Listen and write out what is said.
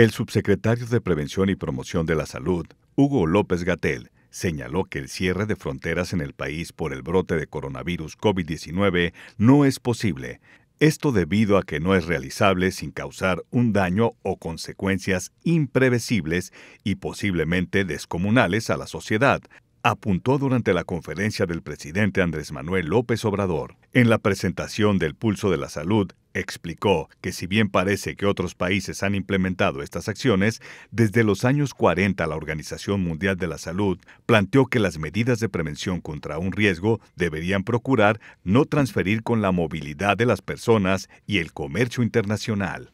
El subsecretario de Prevención y Promoción de la Salud, Hugo López Gatel, señaló que el cierre de fronteras en el país por el brote de coronavirus COVID-19 no es posible, esto debido a que no es realizable sin causar un daño o consecuencias imprevisibles y posiblemente descomunales a la sociedad, apuntó durante la conferencia del presidente Andrés Manuel López Obrador. En la presentación del Pulso de la Salud, explicó que si bien parece que otros países han implementado estas acciones, desde los años 40 la Organización Mundial de la Salud planteó que las medidas de prevención contra un riesgo deberían procurar no transferir con la movilidad de las personas y el comercio internacional.